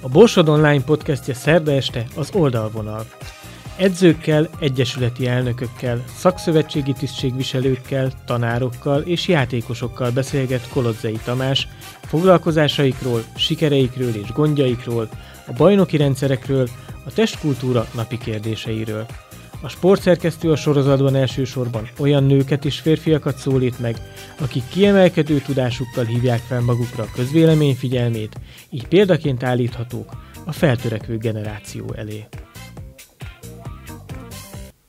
A Borsod Online podcastje szerda este az oldalvonal. Edzőkkel, egyesületi elnökökkel, szakszövetségi tisztségviselőkkel, tanárokkal és játékosokkal beszélget Kolodzei Tamás foglalkozásaikról, sikereikről és gondjaikról, a bajnoki rendszerekről, a testkultúra napi kérdéseiről – a sportszerkesztő a sorozatban elsősorban olyan nőket és férfiakat szólít meg, akik kiemelkedő tudásukkal hívják fel magukra a közvélemény figyelmét, így példaként állíthatók a feltörekvő generáció elé.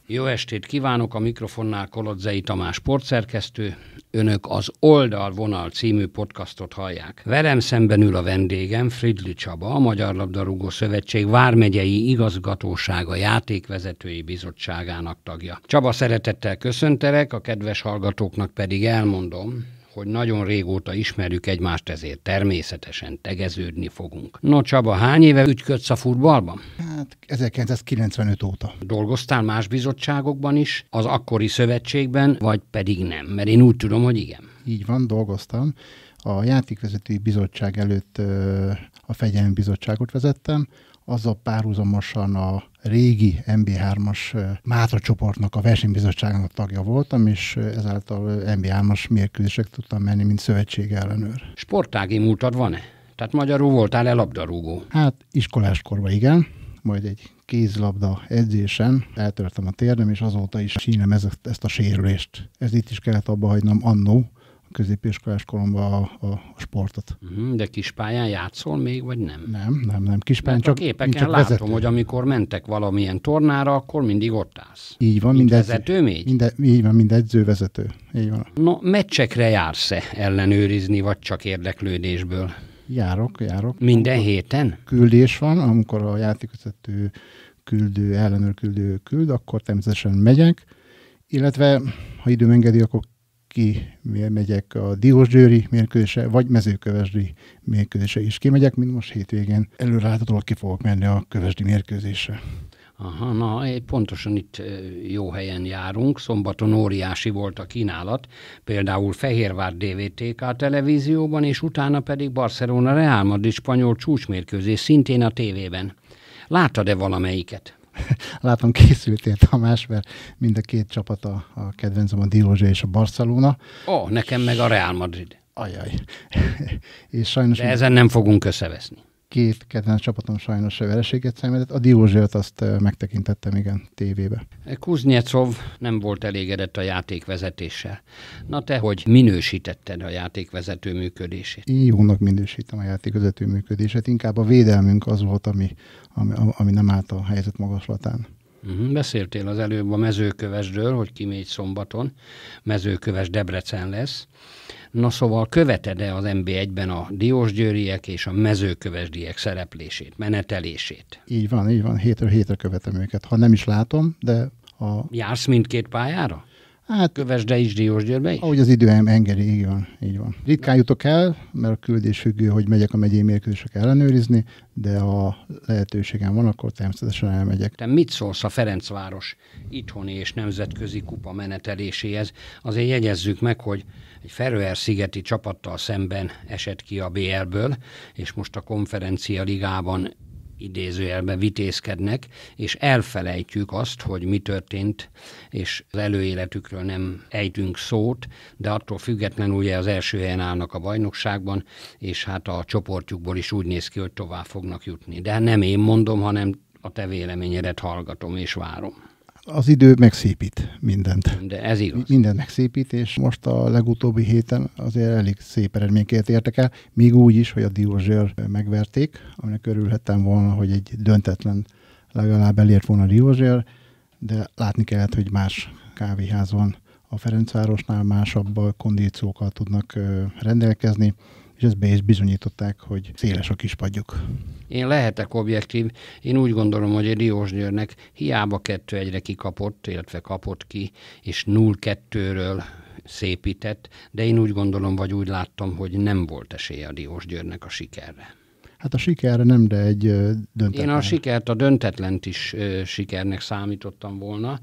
Jó estét kívánok a mikrofonnál Kolodzei Tamás sportszerkesztő, Önök az Oldalvonal című podcastot hallják. Velem szemben ül a vendégem Fridli Csaba, a Magyar Labdarúgó Szövetség Vármegyei Igazgatósága Játékvezetői Bizottságának tagja. Csaba, szeretettel köszöntelek, a kedves hallgatóknak pedig elmondom, hogy nagyon régóta ismerjük egymást, ezért természetesen tegeződni fogunk. No Csaba, hány éve ügyködsz a futballban? Hát 1995 óta. Dolgoztál más bizottságokban is, az akkori szövetségben, vagy pedig nem? Mert én úgy tudom, hogy igen. Így van, dolgoztam. A játékvezetői bizottság előtt a fegyelmi bizottságot vezettem, azzal párhuzamosan a régi MB3-as Mátra csoportnak, a versenybizottságának tagja voltam, és ezáltal MB3-as mérkőzések tudtam menni, mint szövetség ellenőr. Sportági múltad van-e? Tehát magyarul voltál-e labdarúgó? Hát iskolás korban igen, majd egy kézlabda edzésen eltörtem a térdem, és azóta is sínem ezt, ezt a sérülést. Ez itt is kellett abba hagynom annó, középiskolás koromban a, a, a sportot. Mhm, de kispályán játszol még, vagy nem? Nem, nem, nem. Kispályán pályán csak, a képeken csak látom, vezető. hogy amikor mentek valamilyen tornára, akkor mindig ott állsz. Így van, mind, vezető még? Minde, így van, mind vezető. Így van. No, meccsekre jársz-e ellenőrizni, vagy csak érdeklődésből? Járok, járok. Minden amikor héten? Küldés van, amikor a játékvezető küldő, ellenőr küldő küld, akkor természetesen megyek, illetve ha időm engedi, akkor ki, megyek a Diósgyőri mérkőzése, vagy mezőkövesdi mérkőzése is kimegyek, mint most hétvégén előreláthatólag ki fogok menni a kövesdi mérkőzésre. Aha, na pontosan itt jó helyen járunk. Szombaton óriási volt a kínálat, például Fehérvár DVTK televízióban, és utána pedig Barcelona Real Madrid spanyol csúcsmérkőzés szintén a tévében. Láttad-e valamelyiket? Látom készültél Tamás, mert mind a két csapat a, a kedvencem, a Dilozsa és a Barcelona. Ó, oh, nekem meg a Real Madrid. Ajaj. és sajnos... De ezen nem fogunk összeveszni két kedvenc csapatom sajnos vereséget szenvedett. A Diózsiat azt megtekintettem, igen, tévébe. Kuznyecov nem volt elégedett a játékvezetéssel. Na te, hogy minősítetted a játékvezető működését? Jónak minősítem a játékvezető működését. Inkább a védelmünk az volt, ami, ami, ami nem állt a helyzet magaslatán. Uh-huh. Beszéltél az előbb a mezőkövesről, hogy kimegy szombaton. Mezőköves Debrecen lesz. Na szóval követed-e az MB1-ben a diósgyőriek és a mezőkövesdiek szereplését, menetelését? Így van, így van, hétről hétre követem őket. Ha nem is látom, de a... Jársz mindkét pályára? Hát, kövesd is, Diós Györbe is? Ahogy az idő engedi, így van. Így van. Ritkán jutok el, mert a küldés függő, hogy megyek a megyei mérkőzések ellenőrizni, de ha lehetőségem van, akkor természetesen elmegyek. Te mit szólsz a Ferencváros itthoni és nemzetközi kupa meneteléséhez? Azért jegyezzük meg, hogy egy Ferőer szigeti csapattal szemben esett ki a BL-ből, és most a konferencia ligában Idézőjelben vitézkednek, és elfelejtjük azt, hogy mi történt, és az előéletükről nem ejtünk szót, de attól függetlenül ugye az első helyen állnak a bajnokságban, és hát a csoportjukból is úgy néz ki, hogy tovább fognak jutni. De nem én mondom, hanem a te véleményedet hallgatom és várom az idő megszépít mindent. De ez igaz. Minden megszépít, és most a legutóbbi héten azért elég szép eredményként értek el, még úgy is, hogy a Diózsér megverték, aminek örülhettem volna, hogy egy döntetlen legalább elért volna a Diózsér, de látni kellett, hogy más kávéház van a Ferencvárosnál, másabb kondíciókkal tudnak rendelkezni, és ezt be is bizonyították, hogy széles a kispadjuk. Én lehetek objektív, én úgy gondolom, hogy a Diós Győrnek hiába 2-1-re kikapott, illetve kapott ki, és 0-2-ről szépített, de én úgy gondolom, vagy úgy láttam, hogy nem volt esélye a Diós Győrnek a sikerre. Hát a sikerre nem, de egy döntetlen. Én a sikert, a döntetlent is sikernek számítottam volna,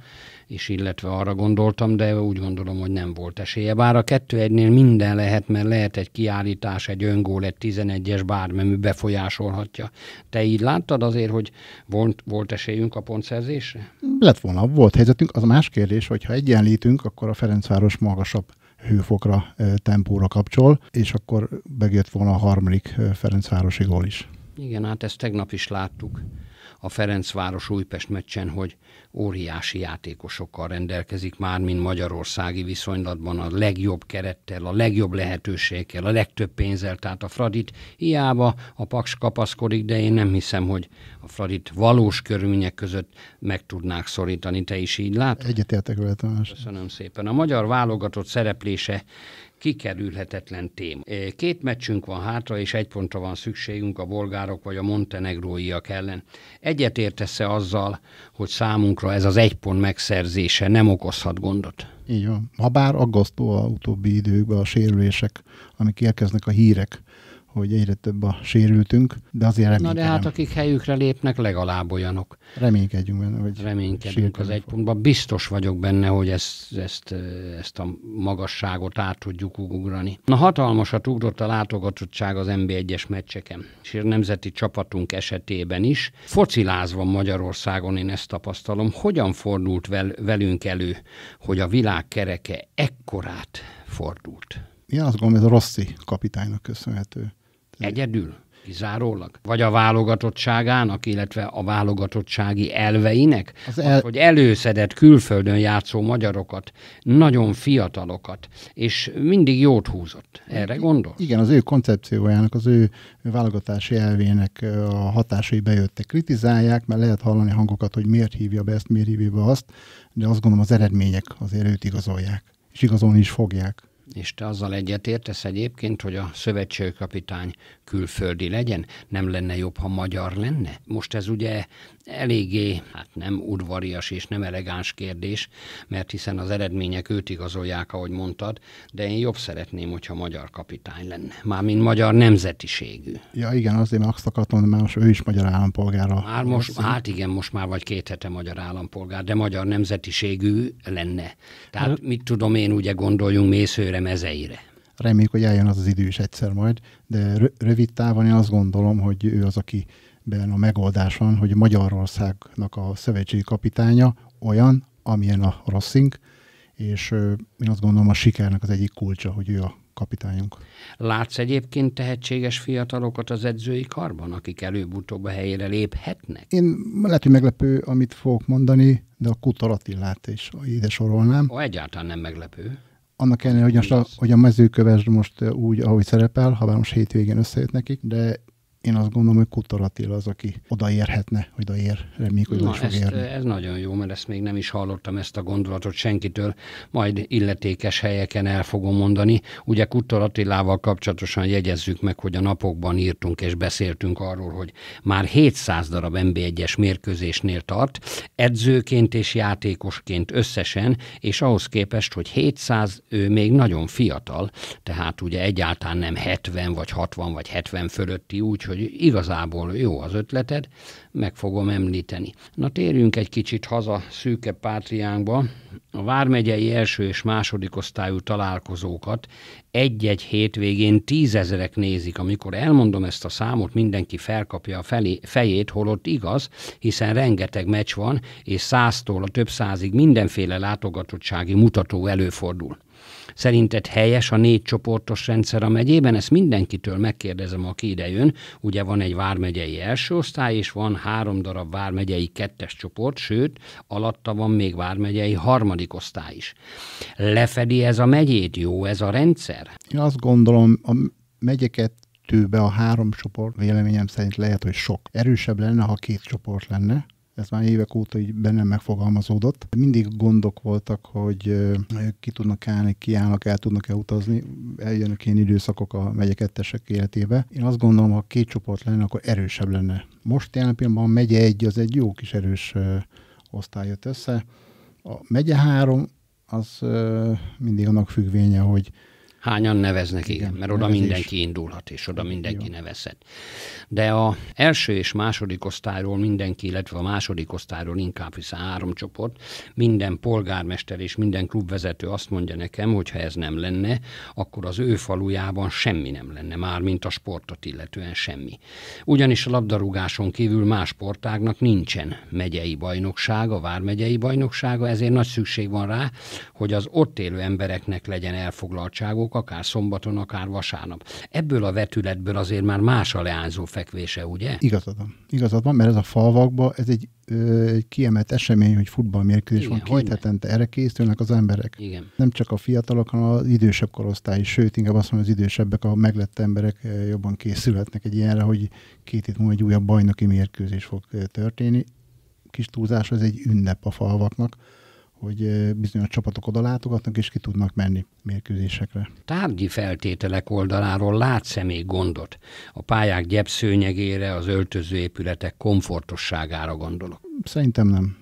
és illetve arra gondoltam, de úgy gondolom, hogy nem volt esélye. Bár a 2-1-nél minden lehet, mert lehet egy kiállítás, egy öngól, egy 11-es bármemű befolyásolhatja. Te így láttad azért, hogy volt, volt esélyünk a pontszerzésre? Lett volna, volt helyzetünk. Az a más kérdés, hogyha egyenlítünk, akkor a Ferencváros magasabb hőfokra, tempóra kapcsol, és akkor megjött volna a harmadik Ferencvárosi gól is. Igen, hát ezt tegnap is láttuk a Ferencváros-Újpest meccsen, hogy óriási játékosokkal rendelkezik már, mint magyarországi viszonylatban a legjobb kerettel, a legjobb lehetőséggel, a legtöbb pénzzel, tehát a Fradit hiába a Paks kapaszkodik, de én nem hiszem, hogy a Fradit valós körülmények között meg tudnák szorítani. Te is így látod? Egyetértek vele, Tamás. Köszönöm szépen. A magyar válogatott szereplése kikerülhetetlen téma. Két meccsünk van hátra, és egy pontra van szükségünk a bolgárok vagy a montenegróiak ellen. Egyet értesz-e azzal, hogy számunkra ez az egy pont megszerzése nem okozhat gondot? Így van. Habár aggasztó a utóbbi időkben a sérülések, amik érkeznek a hírek hogy egyre több a sérültünk, de azért reménykedem. Na de hát akik helyükre lépnek, legalább olyanok. Reménykedjünk benne. Vagy Reménykedünk az egy pontban. Biztos vagyok benne, hogy ezt, ezt, ezt a magasságot át tudjuk ugrani. Na hatalmasat ugrott a látogatottság az NB1-es meccseken, és a nemzeti csapatunk esetében is. Focilázva Magyarországon én ezt tapasztalom, hogyan fordult vel, velünk elő, hogy a világ kereke ekkorát fordult. Én azt gondolom, ez a Rossi kapitánynak köszönhető. Hm. Egyedül? Kizárólag? Vagy a válogatottságának, illetve a válogatottsági elveinek? Az el... Az, hogy előszedett külföldön játszó magyarokat, nagyon fiatalokat, és mindig jót húzott. Erre gondol? Igen, az ő koncepciójának, az ő válogatási elvének a hatásai bejöttek. Kritizálják, mert lehet hallani hangokat, hogy miért hívja be ezt, miért hívja be azt, de azt gondolom az eredmények azért őt igazolják, és igazolni is fogják és te azzal egyetértesz egyébként, hogy a szövetségkapitány külföldi legyen? Nem lenne jobb, ha magyar lenne? Most ez ugye eléggé hát nem udvarias és nem elegáns kérdés, mert hiszen az eredmények őt igazolják, ahogy mondtad, de én jobb szeretném, hogyha magyar kapitány lenne. Mármint magyar nemzetiségű. Ja igen, azért meg azt akartam, de már most ő is magyar állampolgára. Már most, szint. hát igen, most már vagy két hete magyar állampolgár, de magyar nemzetiségű lenne. Tehát hát, mit tudom én, ugye gondoljunk mészőre, mezeire. Reméljük, hogy eljön az az idő is egyszer majd, de rövid távon én azt gondolom, hogy ő az, aki ben a megoldáson, hogy Magyarországnak a szövetségi kapitánya olyan, amilyen a Rossing, és én azt gondolom a sikernek az egyik kulcsa, hogy ő a kapitányunk. Látsz egyébként tehetséges fiatalokat az edzői karban, akik előbb-utóbb a helyére léphetnek? Én lehet, hogy meglepő, amit fogok mondani, de a Kutor Attilát is ide sorolnám. Ó, egyáltalán nem meglepő. Annak ellenére, hogy, most a, hogy a mezőköves most úgy, ahogy szerepel, ha bár most hétvégén összejött nekik, de én azt gondolom, hogy Kutor Attila az, aki odaérhetne, hogy odaér, reméljük, hogy Na, fog ezt, érni. Ez nagyon jó, mert ezt még nem is hallottam ezt a gondolatot senkitől, majd illetékes helyeken el fogom mondani. Ugye Kutor Attilával kapcsolatosan jegyezzük meg, hogy a napokban írtunk és beszéltünk arról, hogy már 700 darab mb 1 es mérkőzésnél tart, edzőként és játékosként összesen, és ahhoz képest, hogy 700, ő még nagyon fiatal, tehát ugye egyáltalán nem 70 vagy 60 vagy 70 fölötti, úgyhogy hogy igazából jó az ötleted, meg fogom említeni. Na térjünk egy kicsit haza szűke pátriánkba. A Vármegyei első és második osztályú találkozókat egy-egy hétvégén tízezerek nézik. Amikor elmondom ezt a számot, mindenki felkapja a felé, fejét, holott igaz, hiszen rengeteg meccs van, és száztól a több százig mindenféle látogatottsági mutató előfordul. Szerinted helyes a négy csoportos rendszer a megyében? Ezt mindenkitől megkérdezem, aki ide jön. Ugye van egy vármegyei első osztály, és van három darab vármegyei kettes csoport, sőt, alatta van még vármegyei harmadik osztály is. Lefedi ez a megyét? Jó ez a rendszer? Én azt gondolom, a megyeket tőbe a három csoport véleményem szerint lehet, hogy sok. Erősebb lenne, ha két csoport lenne, ez már évek óta így bennem megfogalmazódott. Mindig gondok voltak, hogy ki tudnak állni, ki állnak, el tudnak-e utazni. Eljönnek ilyen időszakok a megye kettesek életébe. Én azt gondolom, ha két csoport lenne, akkor erősebb lenne. Most jelen pillanatban a megye egy, az egy jó kis erős osztály jött össze. A megye három az mindig annak függvénye, hogy Hányan neveznek, igen, igen mert oda nevezés. mindenki indulhat, és oda mindenki igen. nevezhet. De a első és második osztályról mindenki, illetve a második osztályról inkább, hiszen három csoport, minden polgármester és minden klubvezető azt mondja nekem, hogy ha ez nem lenne, akkor az ő falujában semmi nem lenne, már mint a sportot illetően semmi. Ugyanis a labdarúgáson kívül más sportágnak nincsen megyei bajnoksága, vármegyei bajnoksága, ezért nagy szükség van rá, hogy az ott élő embereknek legyen elfoglaltságok, akár szombaton, akár vasárnap. Ebből a vetületből azért már más a leányzó fekvése, ugye? Igazad van. Igazad van, mert ez a falvakba, ez egy, ö, egy kiemelt esemény, hogy futballmérkőzés van. Két hetente erre készülnek az emberek. Igen. Nem csak a fiatalok, hanem az idősebb korosztály, sőt, inkább azt mondom, az idősebbek, a meglett emberek jobban készülhetnek egy ilyenre, hogy két hét múlva egy újabb bajnoki mérkőzés fog történni. Kis túlzás, ez egy ünnep a falvaknak hogy bizonyos csapatok oda látogatnak, és ki tudnak menni mérkőzésekre. Tárgyi feltételek oldaláról látsz-e még gondot? A pályák gyepszőnyegére, az öltözőépületek komfortosságára gondolok. Szerintem nem.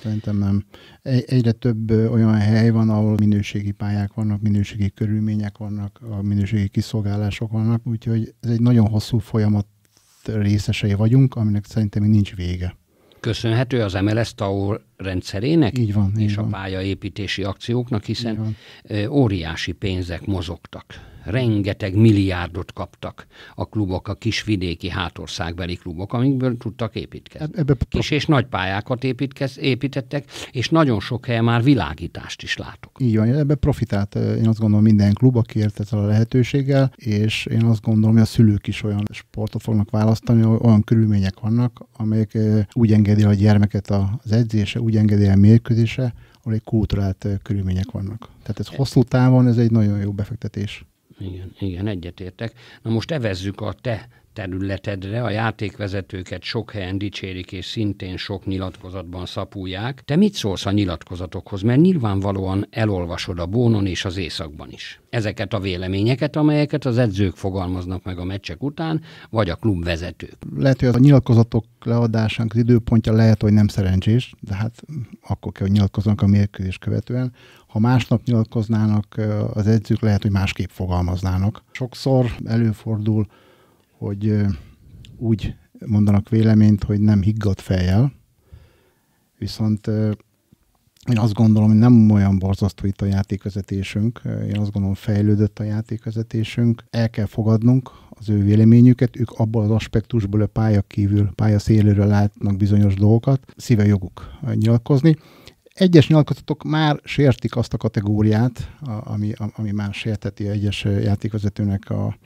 Szerintem nem. E, egyre több olyan hely van, ahol minőségi pályák vannak, minőségi körülmények vannak, a minőségi kiszolgálások vannak, úgyhogy ez egy nagyon hosszú folyamat részesei vagyunk, aminek szerintem még nincs vége köszönhető az MLS TAO rendszerének így van, és így a van. pályaépítési akcióknak, hiszen óriási pénzek mozogtak rengeteg milliárdot kaptak a klubok, a kisvidéki hátországbeli klubok, amikből tudtak építkezni. Ebbe... Kis és nagy pályákat építkez, építettek, és nagyon sok helyen már világítást is látok. Így van, ebbe profitált eh, én azt gondolom minden klub, aki ért ezzel a lehetőséggel, és én azt gondolom, hogy a szülők is olyan sportot fognak választani, olyan körülmények vannak, amelyek eh, úgy engedi a gyermeket az edzése, úgy engedi a mérkőzése, ahol egy kulturált eh, körülmények vannak. Tehát ez hosszú távon, ez egy nagyon jó befektetés igen, igen, egyetértek. Na most evezzük a te területedre, a játékvezetőket sok helyen dicsérik és szintén sok nyilatkozatban szapulják. Te mit szólsz a nyilatkozatokhoz, mert nyilvánvalóan elolvasod a bónon és az északban is. Ezeket a véleményeket, amelyeket az edzők fogalmaznak meg a meccsek után, vagy a klub vezetők. Lehet, hogy a nyilatkozatok leadásának az időpontja lehet, hogy nem szerencsés, de hát akkor kell, hogy nyilatkoznak a mérkőzés követően. Ha másnap nyilatkoznának az edzők, lehet, hogy másképp fogalmaznának. Sokszor előfordul, hogy úgy mondanak véleményt, hogy nem higgadt fejjel, viszont én azt gondolom, hogy nem olyan borzasztó itt a játékvezetésünk, én azt gondolom fejlődött a játékvezetésünk, el kell fogadnunk az ő véleményüket, ők abból az aspektusból a pálya kívül, pálya széléről látnak bizonyos dolgokat, szíve joguk nyilatkozni. Egyes nyilatkozatok már sértik azt a kategóriát, ami, ami már sérteti egyes játékvezetőnek a,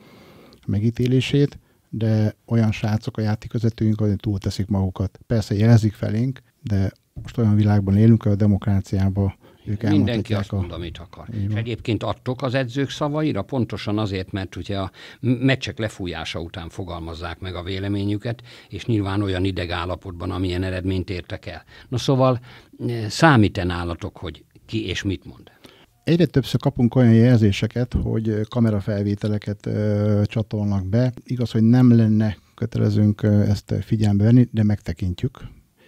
megítélését, de olyan srácok a játékvezetőink, hogy túlteszik magukat. Persze jelezik felénk, de most olyan világban élünk, a demokráciában ők Mindenki azt a... mond, amit akar. És egyébként adtok az edzők szavaira, pontosan azért, mert ugye a meccsek lefújása után fogalmazzák meg a véleményüket, és nyilván olyan állapotban, amilyen eredményt értek el. Na szóval eh, számít nálatok, hogy ki és mit mond? Egyre többször kapunk olyan jelzéseket, hogy kamerafelvételeket ö, csatolnak be. Igaz, hogy nem lenne kötelezünk ezt figyelembe venni, de megtekintjük,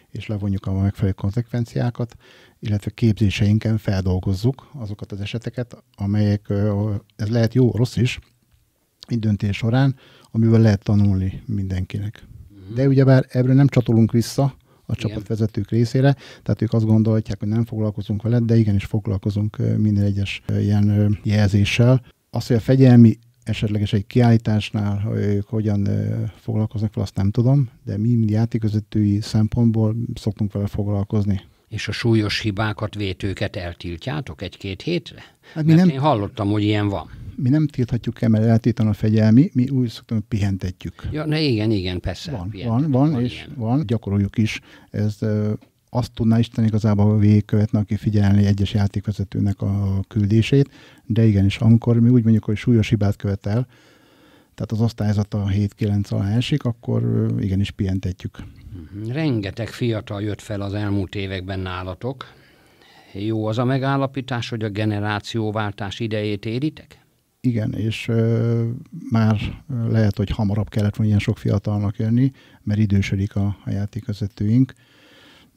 és levonjuk a megfelelő konzekvenciákat, illetve képzéseinken feldolgozzuk azokat az eseteket, amelyek, ez lehet jó, rossz is, egy döntés során, amiből lehet tanulni mindenkinek. Mhm. De ugyebár ebből nem csatolunk vissza, a csapatvezetők részére. Tehát ők azt gondolják, hogy nem foglalkozunk vele, de igenis foglalkozunk minden egyes ilyen jelzéssel. Azt hogy a fegyelmi esetleges egy kiállításnál, hogy ők hogyan foglalkoznak vele, azt nem tudom, de mi játékvezetői szempontból szoktunk vele foglalkozni. És a súlyos hibákat, vétőket eltiltjátok egy-két hétre? Hát mi Mert nem... én hallottam, hogy ilyen van. Mi nem tilthatjuk el, mert eltiltan a fegyelmi, mi úgy szoktunk, hogy pihentetjük. Ja, na igen, igen, persze. Van, van, van, van, és ilyen. van, gyakoroljuk is. Ez azt tudná Isten igazából végigkövetni, aki figyelni egyes játékvezetőnek a küldését, de igenis, amikor mi úgy mondjuk, hogy súlyos hibát követel, tehát az osztályzata 7-9 alá esik, akkor igenis pihentetjük. Mhm. Rengeteg fiatal jött fel az elmúlt években nálatok. Jó az a megállapítás, hogy a generációváltás idejét éritek? Igen, és ö, már lehet, hogy hamarabb kellett volna ilyen sok fiatalnak jönni, mert idősödik a, a játékvezetőink.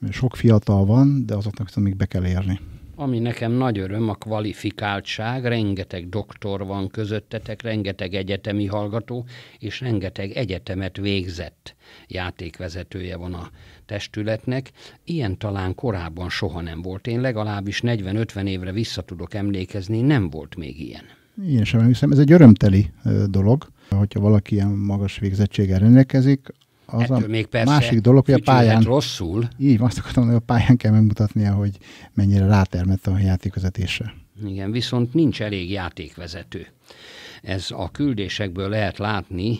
Sok fiatal van, de azoknak viszont még be kell érni ami nekem nagy öröm, a kvalifikáltság, rengeteg doktor van közöttetek, rengeteg egyetemi hallgató, és rengeteg egyetemet végzett játékvezetője van a testületnek. Ilyen talán korábban soha nem volt. Én legalábbis 40-50 évre vissza tudok emlékezni, nem volt még ilyen. Én sem hiszem, ez egy örömteli dolog hogyha valaki ilyen magas végzettséggel rendelkezik, az Ettől a még persze másik dolog, hogy a pályán... rosszul. Így, azt akartam, hogy a pályán kell megmutatnia, hogy mennyire rátermett a játékvezetése. Igen, viszont nincs elég játékvezető. Ez a küldésekből lehet látni,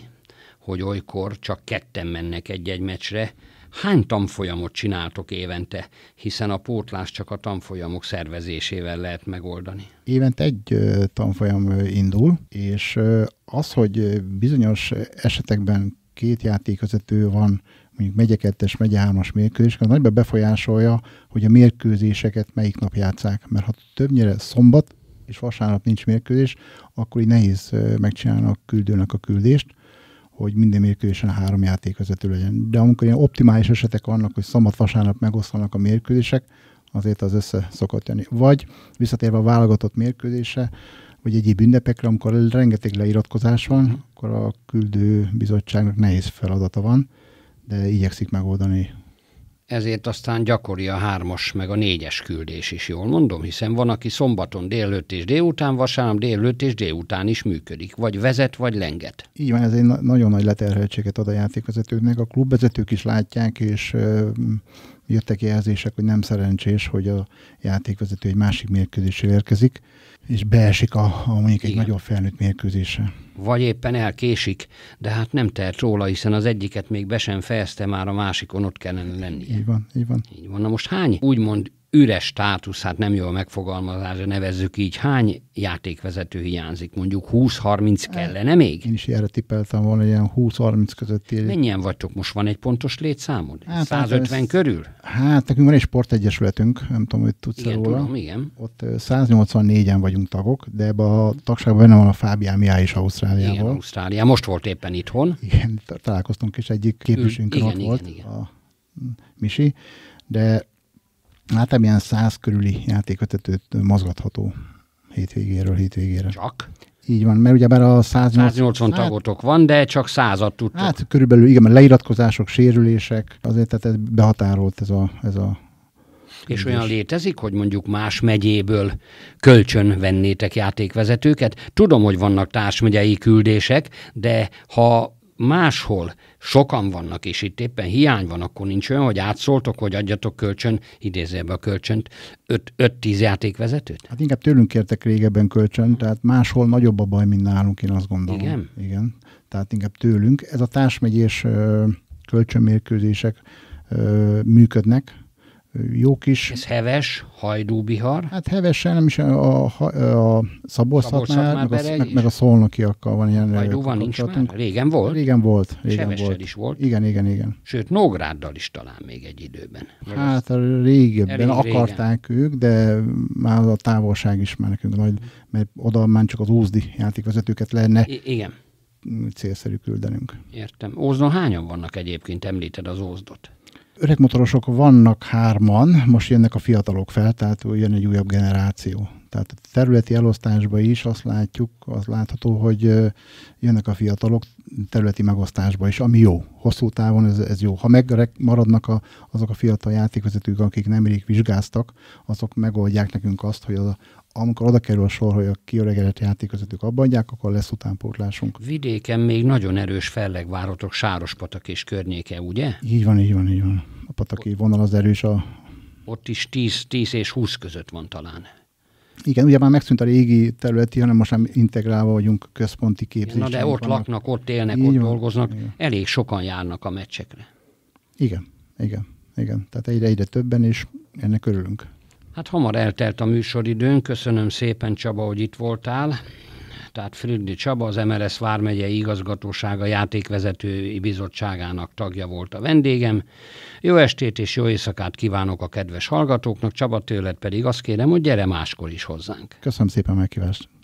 hogy olykor csak ketten mennek egy-egy meccsre, hány tanfolyamot csináltok évente, hiszen a pótlást csak a tanfolyamok szervezésével lehet megoldani? Évente egy tanfolyam indul, és az, hogy bizonyos esetekben két játékvezető van, mondjuk megye 2 megye 3 mérkőzés, az nagyban befolyásolja, hogy a mérkőzéseket melyik nap játszák. Mert ha többnyire szombat és vasárnap nincs mérkőzés, akkor így nehéz megcsinálni a küldőnek a küldést, hogy minden mérkőzésen három játékvezető legyen. De amikor ilyen optimális esetek vannak, hogy szombat-vasárnap megoszlanak a mérkőzések, azért az össze szokott jönni. Vagy visszatérve a válogatott mérkőzése, vagy egyéb ünnepekre, amikor rengeteg leiratkozás van, mhm. akkor a küldő bizottságnak nehéz feladata van, de igyekszik megoldani. Ezért aztán gyakori a hármas meg a négyes küldés is, jól mondom, hiszen van, aki szombaton délőtt és délután, vasárnap délőtt és délután is működik, vagy vezet, vagy lenget. Így van, ez egy na- nagyon nagy leterheltséget ad a játékvezetőknek. A klubvezetők is látják, és jöttek jelzések, hogy nem szerencsés, hogy a játékvezető egy másik mérkőzésre érkezik, és beesik a, a mondjuk egy Igen. nagyobb felnőtt mérkőzésre. Vagy éppen elkésik, de hát nem tehet róla, hiszen az egyiket még be sem fejezte, már a másikon ott kellene lennie. Így van, így van. Így van. Na most hány úgymond üres státusz, hát nem jól megfogalmazás, nevezzük így, hány játékvezető hiányzik? Mondjuk 20-30 hát, kellene még? Én is erre tippeltem volna, hogy ilyen 20-30 közötti. Mennyien vagytok? Most van egy pontos létszámod? Hát, 150 hát ez, körül? Hát nekünk van egy sportegyesületünk, nem tudom, hogy tudsz igen, róla. Tudom, igen. Ott 184-en vagyunk tagok, de ebbe a tagságban benne van a Fábián Miá is Ausztráliából. Igen, Ausztrália. Most volt éppen itthon. Igen, találkoztunk, és egyik képviselőnkön ott igen, volt igen, igen. a Misi, de Hát ilyen száz körüli játékötetőt mozgatható hétvégéről hétvégére. Csak? Így van, mert ugye már a 180, 180 hát, tagotok van, de csak százat tudtok. Hát körülbelül, igen, mert leiratkozások, sérülések, azért tehát ez behatárolt ez a, ez a és olyan létezik, hogy mondjuk más megyéből kölcsön vennétek játékvezetőket? Tudom, hogy vannak társmegyei küldések, de ha máshol sokan vannak, és itt éppen hiány van, akkor nincs olyan, hogy átszóltok, hogy adjatok kölcsön, be a kölcsönt, 5-10 játékvezetőt? Hát inkább tőlünk kértek régebben kölcsön, tehát máshol nagyobb a baj, mint nálunk, én azt gondolom. Igen? Igen. Tehát inkább tőlünk. Ez a társmegyés kölcsönmérkőzések működnek, jó kis... Ez heves, hajdúbihar? Hát hevesen, nem is a, a, a Szabolcs-Szatmár, meg, a, meg, meg a szolnokiakkal van ilyen... Hajdúban nincs már? Régen volt? Régen volt. Régen volt. is volt? Igen, igen, igen. Sőt, Nógráddal is talán még egy időben. Hát a régebben Elég akarták régen. ők, de már a távolság is már nekünk nagy, mert oda már csak az úzdi játékvezetőket lenne. I- igen célszerű küldenünk. Értem. Ózdon hányan vannak egyébként, említed az Ózdot? Öreg motorosok vannak hárman, most jönnek a fiatalok fel, tehát jön egy újabb generáció. Tehát a területi elosztásban is azt látjuk, az látható, hogy jönnek a fiatalok területi megosztásba is, ami jó. Hosszú távon ez, ez jó. Ha megmaradnak a, azok a fiatal játékvezetők, akik nemrég vizsgáztak, azok megoldják nekünk azt, hogy az a, amikor oda kerül a sor, hogy a kiöregedett játékvezetők abba adják, akkor lesz utánpótlásunk. Vidéken még nagyon erős fellegváratok, Sárospatak és környéke, ugye? Így van, így van, így van. A pataki vonal az erős a... Ott is 10, 10 és 20 között van talán. Igen, ugye már megszűnt a régi területi, hanem most már integrálva vagyunk központi képzésre. Na de ott vannak. laknak, ott élnek, Így ott van, dolgoznak, igen. elég sokan járnak a meccsekre. Igen, igen, igen. Tehát egyre, egyre többen, és ennek örülünk. Hát hamar eltelt a műsoridőn, köszönöm szépen Csaba, hogy itt voltál. Tehát Frildi Csaba, az MLS Vármegyei Igazgatósága Játékvezetői Bizottságának tagja volt a vendégem. Jó estét és jó éjszakát kívánok a kedves hallgatóknak, Csaba tőled pedig azt kérem, hogy gyere máskor is hozzánk. Köszönöm szépen megkívást.